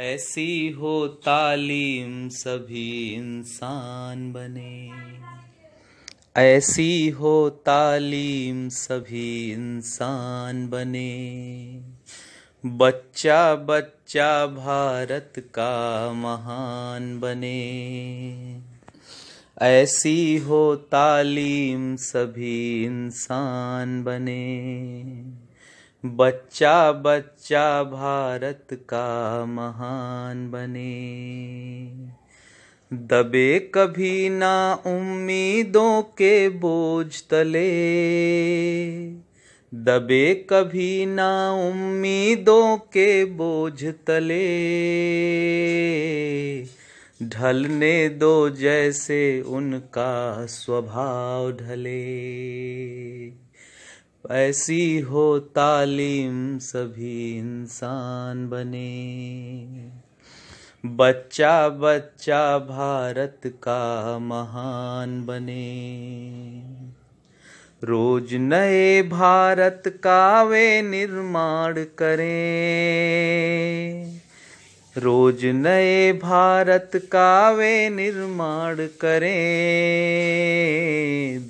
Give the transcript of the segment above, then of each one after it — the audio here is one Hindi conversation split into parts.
ऐसी हो तालीम सभी इंसान बने ऐसी हो तालीम सभी इंसान बने बच्चा बच्चा भारत का महान बने ऐसी हो तालीम सभी इंसान बने बच्चा बच्चा भारत का महान बने दबे कभी ना उम्मीदों के बोझ तले दबे कभी ना उम्मीदों के बोझ तले ढलने दो जैसे उनका स्वभाव ढले ऐसी हो तालीम सभी इंसान बने बच्चा बच्चा भारत का महान बने रोज नए भारत का वे निर्माण करें रोज नए भारत का वे निर्माण करें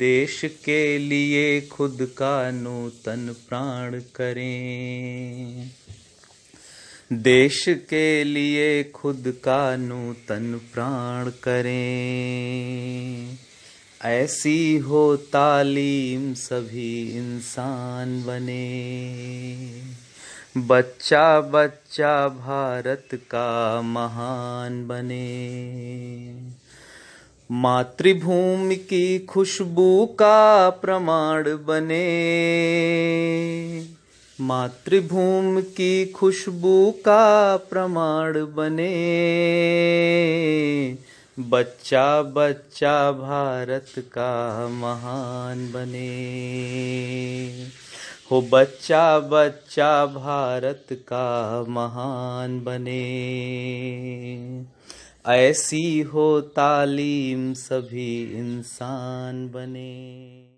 देश के लिए खुद का नूतन प्राण करें देश के लिए खुद का नूतन प्राण करें ऐसी हो तालीम सभी इंसान बने बच्चा बच्चा भारत का महान बने मातृभूमि की खुशबू का प्रमाण बने मातृभूमि की खुशबू का प्रमाण बने बच्चा बच्चा भारत का महान बने हो बच्चा बच्चा भारत का महान बने ऐसी हो तालीम सभी इंसान बने